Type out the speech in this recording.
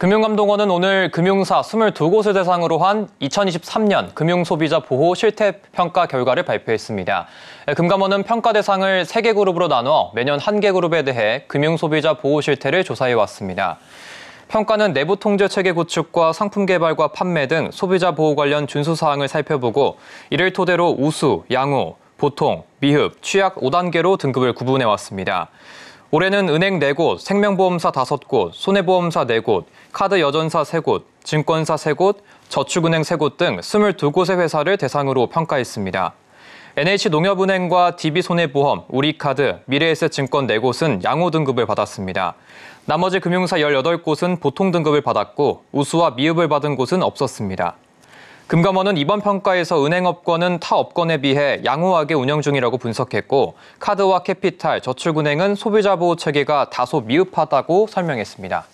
금융감독원은 오늘 금융사 22곳을 대상으로 한 2023년 금융소비자 보호 실태 평가 결과를 발표했습니다. 금감원은 평가 대상을 3개 그룹으로 나눠 매년 1개 그룹에 대해 금융소비자 보호 실태를 조사해 왔습니다. 평가는 내부 통제 체계 구축과 상품 개발과 판매 등 소비자 보호 관련 준수 사항을 살펴보고 이를 토대로 우수, 양호, 보통, 미흡, 취약 5단계로 등급을 구분해 왔습니다. 올해는 은행 4곳, 생명보험사 5곳, 손해보험사 4곳, 카드 여전사 3곳, 증권사 3곳, 저축은행 3곳 등 22곳의 회사를 대상으로 평가했습니다. NH농협은행과 DB손해보험, 우리카드, 미래에셋증권 4곳은 양호 등급을 받았습니다. 나머지 금융사 18곳은 보통 등급을 받았고 우수와 미흡을 받은 곳은 없었습니다. 금감원은 이번 평가에서 은행업권은 타 업권에 비해 양호하게 운영 중이라고 분석했고 카드와 캐피탈, 저축은행은 소비자 보호 체계가 다소 미흡하다고 설명했습니다.